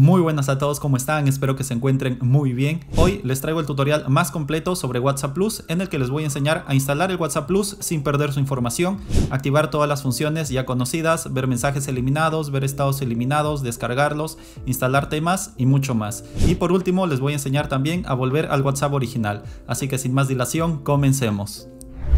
Muy buenas a todos, ¿cómo están? Espero que se encuentren muy bien. Hoy les traigo el tutorial más completo sobre WhatsApp Plus en el que les voy a enseñar a instalar el WhatsApp Plus sin perder su información, activar todas las funciones ya conocidas, ver mensajes eliminados, ver estados eliminados, descargarlos, instalar temas y mucho más. Y por último les voy a enseñar también a volver al WhatsApp original. Así que sin más dilación, comencemos.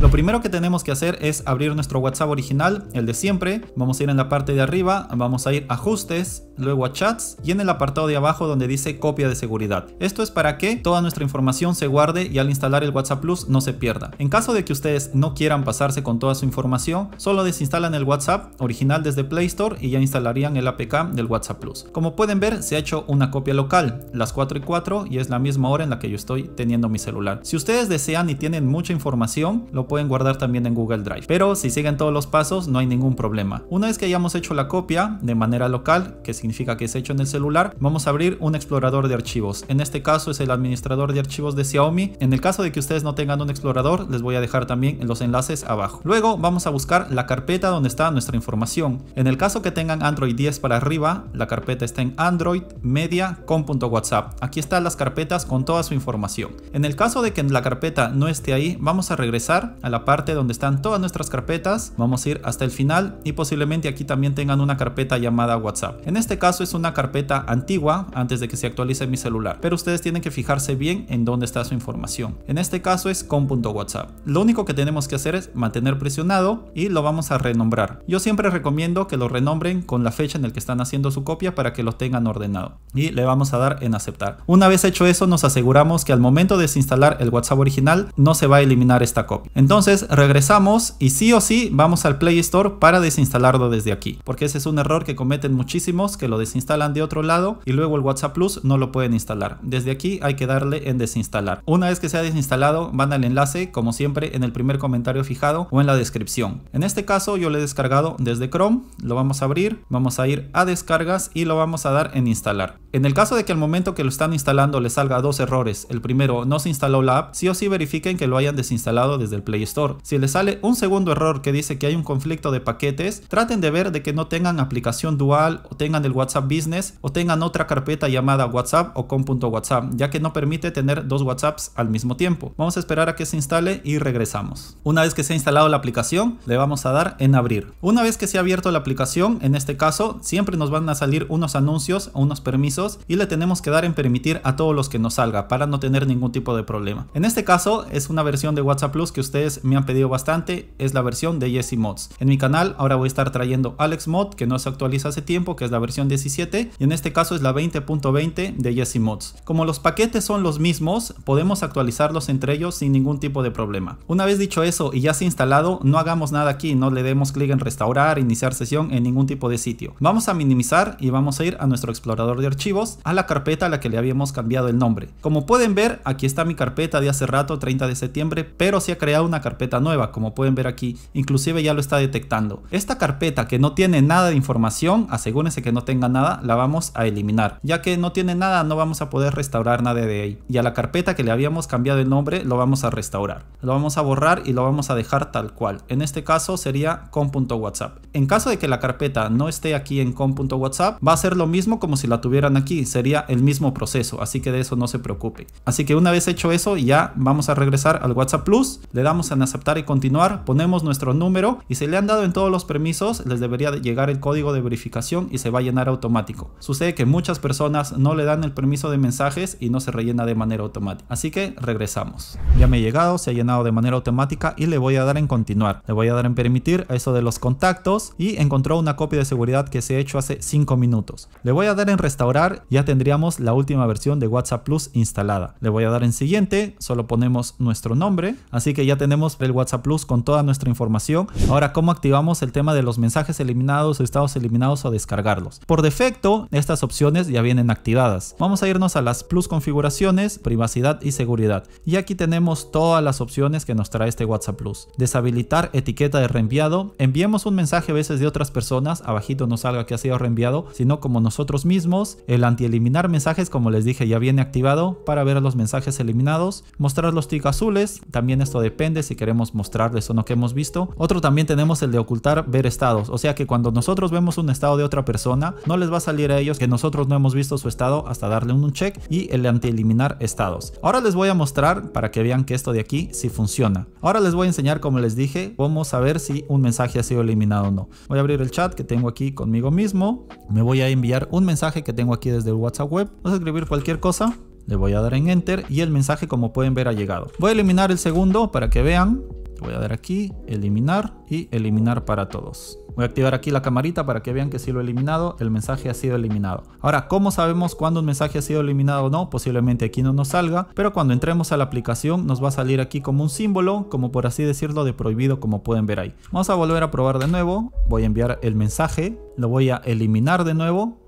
Lo primero que tenemos que hacer es abrir nuestro WhatsApp original, el de siempre. Vamos a ir en la parte de arriba, vamos a ir a ajustes, luego a chats y en el apartado de abajo donde dice copia de seguridad. Esto es para que toda nuestra información se guarde y al instalar el WhatsApp Plus no se pierda. En caso de que ustedes no quieran pasarse con toda su información, solo desinstalan el WhatsApp original desde Play Store y ya instalarían el APK del WhatsApp Plus. Como pueden ver, se ha hecho una copia local, las 4 y 4 y es la misma hora en la que yo estoy teniendo mi celular. Si ustedes desean y tienen mucha información, lo pueden guardar también en Google Drive. Pero si siguen todos los pasos, no hay ningún problema. Una vez que hayamos hecho la copia de manera local, que significa que es hecho en el celular, vamos a abrir un explorador de archivos. En este caso es el administrador de archivos de Xiaomi. En el caso de que ustedes no tengan un explorador, les voy a dejar también los enlaces abajo. Luego vamos a buscar la carpeta donde está nuestra información. En el caso que tengan Android 10 para arriba, la carpeta está en Android, Media, punto con whatsapp Aquí están las carpetas con toda su información. En el caso de que la carpeta no esté ahí, vamos a regresar a la parte donde están todas nuestras carpetas. Vamos a ir hasta el final y posiblemente aquí también tengan una carpeta llamada WhatsApp. En este este caso es una carpeta antigua antes de que se actualice mi celular, pero ustedes tienen que fijarse bien en dónde está su información. En este caso es whatsapp Lo único que tenemos que hacer es mantener presionado y lo vamos a renombrar. Yo siempre recomiendo que lo renombren con la fecha en el que están haciendo su copia para que lo tengan ordenado y le vamos a dar en aceptar. Una vez hecho eso nos aseguramos que al momento de desinstalar el WhatsApp original no se va a eliminar esta copia. Entonces regresamos y sí o sí vamos al Play Store para desinstalarlo desde aquí porque ese es un error que cometen muchísimos lo desinstalan de otro lado y luego el WhatsApp Plus no lo pueden instalar. Desde aquí hay que darle en desinstalar. Una vez que se ha desinstalado, van al enlace, como siempre, en el primer comentario fijado o en la descripción. En este caso yo lo he descargado desde Chrome, lo vamos a abrir, vamos a ir a descargas y lo vamos a dar en instalar. En el caso de que al momento que lo están instalando le salga dos errores, el primero no se instaló la app, sí o sí verifiquen que lo hayan desinstalado desde el Play Store. Si les sale un segundo error que dice que hay un conflicto de paquetes, traten de ver de que no tengan aplicación dual o tengan el WhatsApp Business o tengan otra carpeta llamada WhatsApp o com.whatsapp, ya que no permite tener dos WhatsApps al mismo tiempo. Vamos a esperar a que se instale y regresamos. Una vez que se ha instalado la aplicación, le vamos a dar en abrir. Una vez que se ha abierto la aplicación, en este caso, siempre nos van a salir unos anuncios o unos permisos y le tenemos que dar en permitir a todos los que nos salga para no tener ningún tipo de problema. En este caso, es una versión de WhatsApp Plus que ustedes me han pedido bastante, es la versión de Jesse Mods. En mi canal ahora voy a estar trayendo Alex Mod, que no se actualiza hace tiempo, que es la versión 17 y en este caso es la 20.20 de Jesse Mods. Como los paquetes son los mismos, podemos actualizarlos entre ellos sin ningún tipo de problema. Una vez dicho eso y ya se ha instalado, no hagamos nada aquí, no le demos clic en restaurar, iniciar sesión en ningún tipo de sitio. Vamos a minimizar y vamos a ir a nuestro explorador de archivos, a la carpeta a la que le habíamos cambiado el nombre. Como pueden ver, aquí está mi carpeta de hace rato, 30 de septiembre, pero se ha creado una carpeta nueva, como pueden ver aquí, inclusive ya lo está detectando. Esta carpeta que no tiene nada de información, asegúrense que no tenga tenga nada, la vamos a eliminar. Ya que no tiene nada, no vamos a poder restaurar nada de ahí. Y a la carpeta que le habíamos cambiado el nombre, lo vamos a restaurar. Lo vamos a borrar y lo vamos a dejar tal cual. En este caso sería whatsapp En caso de que la carpeta no esté aquí en whatsapp va a ser lo mismo como si la tuvieran aquí. Sería el mismo proceso, así que de eso no se preocupe. Así que una vez hecho eso, ya vamos a regresar al WhatsApp Plus. Le damos en aceptar y continuar, ponemos nuestro número y se le han dado en todos los permisos, les debería llegar el código de verificación y se va a llenar automático. Sucede que muchas personas no le dan el permiso de mensajes y no se rellena de manera automática. Así que regresamos. Ya me he llegado, se ha llenado de manera automática y le voy a dar en continuar. Le voy a dar en permitir a eso de los contactos y encontró una copia de seguridad que se ha hecho hace 5 minutos. Le voy a dar en restaurar, ya tendríamos la última versión de WhatsApp Plus instalada. Le voy a dar en siguiente, solo ponemos nuestro nombre, así que ya tenemos el WhatsApp Plus con toda nuestra información. Ahora, ¿cómo activamos el tema de los mensajes eliminados, o estados eliminados o descargarlos? Por defecto, estas opciones ya vienen activadas. Vamos a irnos a las plus configuraciones, privacidad y seguridad. Y aquí tenemos todas las opciones que nos trae este WhatsApp Plus. Deshabilitar etiqueta de reenviado. Enviemos un mensaje a veces de otras personas, abajito no salga que ha sido reenviado, sino como nosotros mismos. El anti-eliminar mensajes, como les dije, ya viene activado para ver los mensajes eliminados. Mostrar los tics azules, también esto depende si queremos mostrarles o no que hemos visto. Otro también tenemos el de ocultar ver estados, o sea que cuando nosotros vemos un estado de otra persona, no les va a salir a ellos que nosotros no hemos visto su estado hasta darle un check y el anti-eliminar estados. Ahora les voy a mostrar para que vean que esto de aquí sí funciona. Ahora les voy a enseñar, como les dije, cómo saber si un mensaje ha sido eliminado o no. Voy a abrir el chat que tengo aquí conmigo mismo. Me voy a enviar un mensaje que tengo aquí desde el WhatsApp web. Vamos a escribir cualquier cosa. Le voy a dar en Enter y el mensaje como pueden ver ha llegado. Voy a eliminar el segundo para que vean. Voy a dar aquí, eliminar y eliminar para todos. Voy a activar aquí la camarita para que vean que si lo he eliminado, el mensaje ha sido eliminado. Ahora, ¿cómo sabemos cuándo un mensaje ha sido eliminado o no? Posiblemente aquí no nos salga, pero cuando entremos a la aplicación nos va a salir aquí como un símbolo, como por así decirlo, de prohibido, como pueden ver ahí. Vamos a volver a probar de nuevo. Voy a enviar el mensaje, lo voy a eliminar de nuevo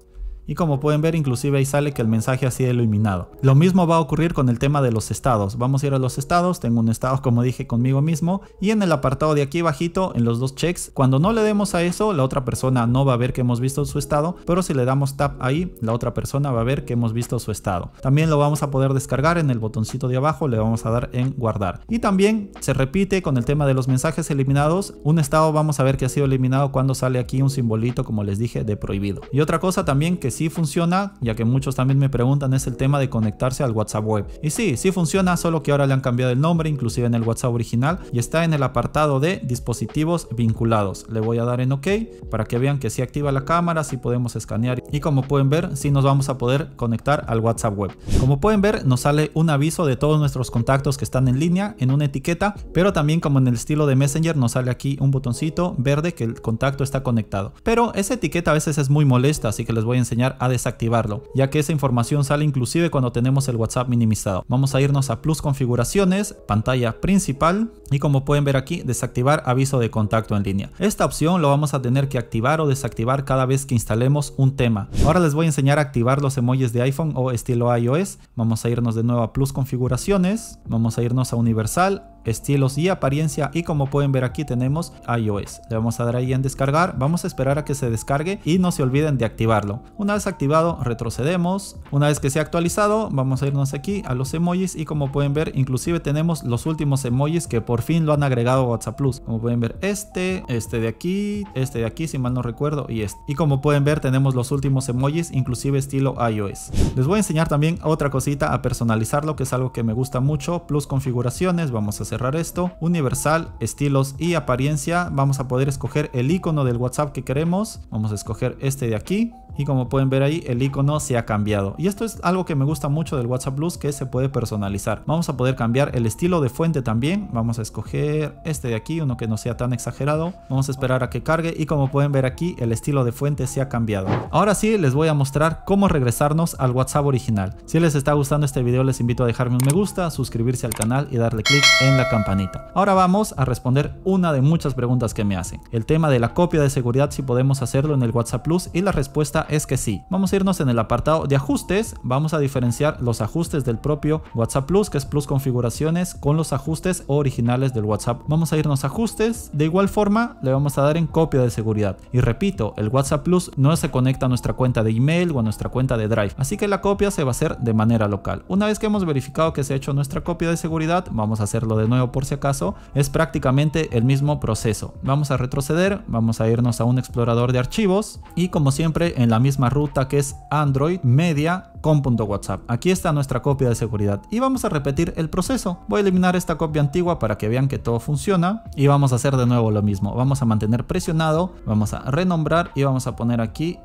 y como pueden ver, inclusive ahí sale que el mensaje ha sido eliminado, Lo mismo va a ocurrir con el tema de los estados. Vamos a ir a los estados, tengo un estado como dije conmigo mismo, y en el apartado de aquí bajito, en los dos checks, cuando no le demos a eso, la otra persona no va a ver que hemos visto su estado, pero si le damos tap ahí, la otra persona va a ver que hemos visto su estado. También lo vamos a poder descargar en el botoncito de abajo, le vamos a dar en guardar. Y también se repite con el tema de los mensajes eliminados, un estado vamos a ver que ha sido eliminado cuando sale aquí un simbolito, como les dije, de prohibido. Y otra cosa también que si funciona, ya que muchos también me preguntan, es el tema de conectarse al WhatsApp web. Y sí, sí funciona, solo que ahora le han cambiado el nombre, inclusive en el WhatsApp original, y está en el apartado de dispositivos vinculados. Le voy a dar en OK para que vean que si activa la cámara, si podemos escanear y como pueden ver, si nos vamos a poder conectar al WhatsApp web. Como pueden ver, nos sale un aviso de todos nuestros contactos que están en línea en una etiqueta, pero también como en el estilo de Messenger nos sale aquí un botoncito verde que el contacto está conectado. Pero esa etiqueta a veces es muy molesta, así que les voy a enseñar a desactivarlo, ya que esa información sale inclusive cuando tenemos el WhatsApp minimizado. Vamos a irnos a Plus Configuraciones, pantalla principal y como pueden ver aquí, desactivar aviso de contacto en línea. Esta opción lo vamos a tener que activar o desactivar cada vez que instalemos un tema. Ahora les voy a enseñar a activar los emojis de iPhone o estilo iOS. Vamos a irnos de nuevo a Plus Configuraciones, vamos a irnos a Universal, estilos y apariencia y como pueden ver aquí tenemos iOS. Le vamos a dar ahí en descargar, vamos a esperar a que se descargue y no se olviden de activarlo. Una vez activado retrocedemos, una vez que se ha actualizado vamos a irnos aquí a los emojis y como pueden ver inclusive tenemos los últimos emojis que por fin lo han agregado WhatsApp Plus. Como pueden ver este, este de aquí, este de aquí si mal no recuerdo y este. Y como pueden ver tenemos los últimos emojis inclusive estilo iOS. Les voy a enseñar también otra cosita a personalizarlo que es algo que me gusta mucho, plus configuraciones, vamos a hacer cerrar esto, universal, estilos y apariencia, vamos a poder escoger el icono del WhatsApp que queremos, vamos a escoger este de aquí, y como pueden ver ahí el icono se ha cambiado y esto es algo que me gusta mucho del WhatsApp Plus que se puede personalizar vamos a poder cambiar el estilo de fuente también vamos a escoger este de aquí uno que no sea tan exagerado vamos a esperar a que cargue y como pueden ver aquí el estilo de fuente se ha cambiado ahora sí les voy a mostrar cómo regresarnos al WhatsApp original si les está gustando este video les invito a dejarme un me gusta suscribirse al canal y darle clic en la campanita ahora vamos a responder una de muchas preguntas que me hacen el tema de la copia de seguridad si podemos hacerlo en el WhatsApp Plus y la respuesta es que sí. Vamos a irnos en el apartado de ajustes, vamos a diferenciar los ajustes del propio WhatsApp Plus, que es Plus Configuraciones, con los ajustes originales del WhatsApp. Vamos a irnos a ajustes, de igual forma le vamos a dar en copia de seguridad. Y repito, el WhatsApp Plus no se conecta a nuestra cuenta de email o a nuestra cuenta de Drive, así que la copia se va a hacer de manera local. Una vez que hemos verificado que se ha hecho nuestra copia de seguridad, vamos a hacerlo de nuevo por si acaso, es prácticamente el mismo proceso. Vamos a retroceder, vamos a irnos a un explorador de archivos y como siempre en la la misma ruta que es Android media con punto whatsapp Aquí está nuestra copia de seguridad y vamos a repetir el proceso. Voy a eliminar esta copia antigua para que vean que todo funciona y vamos a hacer de nuevo lo mismo. Vamos a mantener presionado, vamos a renombrar y vamos a poner aquí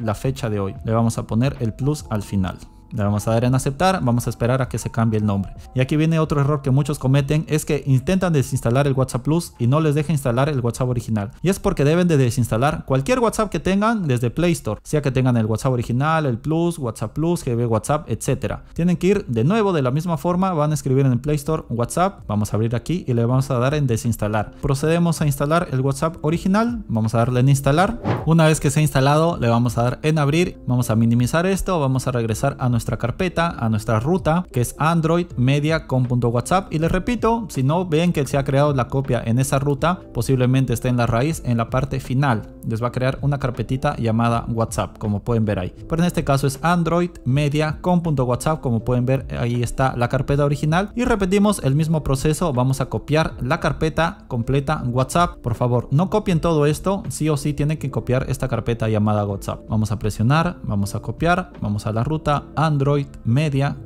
la fecha de hoy. Le vamos a poner el plus al final. Le vamos a dar en aceptar, vamos a esperar a que se cambie el nombre. Y aquí viene otro error que muchos cometen, es que intentan desinstalar el WhatsApp Plus y no les deja instalar el WhatsApp original. Y es porque deben de desinstalar cualquier WhatsApp que tengan desde Play Store, sea que tengan el WhatsApp original, el Plus, WhatsApp Plus, GB WhatsApp, etc. Tienen que ir de nuevo de la misma forma, van a escribir en el Play Store WhatsApp, vamos a abrir aquí y le vamos a dar en desinstalar. Procedemos a instalar el WhatsApp original, vamos a darle en instalar. Una vez que se ha instalado, le vamos a dar en abrir, vamos a minimizar esto, vamos a regresar a nuestra carpeta, a nuestra ruta, que es Android Media com.whatsapp. Y les repito, si no ven que se ha creado la copia en esa ruta, posiblemente esté en la raíz, en la parte final les va a crear una carpetita llamada WhatsApp, como pueden ver ahí. Pero en este caso es Android Media whatsapp como pueden ver ahí está la carpeta original. Y repetimos el mismo proceso, vamos a copiar la carpeta completa WhatsApp. Por favor, no copien todo esto, sí o sí tienen que copiar esta carpeta llamada WhatsApp. Vamos a presionar, vamos a copiar, vamos a la ruta Android Media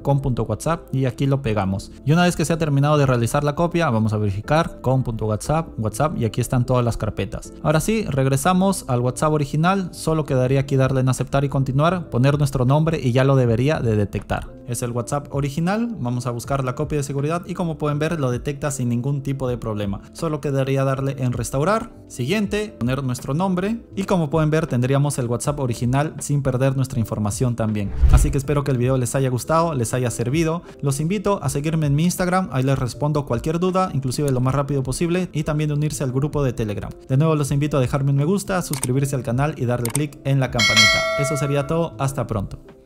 whatsapp y aquí lo pegamos. Y una vez que se ha terminado de realizar la copia, vamos a verificar WhatsApp WhatsApp y aquí están todas las carpetas. Ahora sí, regresamos al WhatsApp original, solo quedaría aquí darle en aceptar y continuar, poner nuestro nombre y ya lo debería de detectar. Es el WhatsApp original, vamos a buscar la copia de seguridad y como pueden ver lo detecta sin ningún tipo de problema. Solo quedaría darle en restaurar, siguiente, poner nuestro nombre y como pueden ver tendríamos el WhatsApp original sin perder nuestra información también. Así que espero que el video les haya gustado, les haya servido. Los invito a seguirme en mi Instagram, ahí les respondo cualquier duda, inclusive lo más rápido posible y también unirse al grupo de Telegram. De nuevo los invito a dejarme un me gusta, suscribirse al canal y darle clic en la campanita. Eso sería todo, hasta pronto.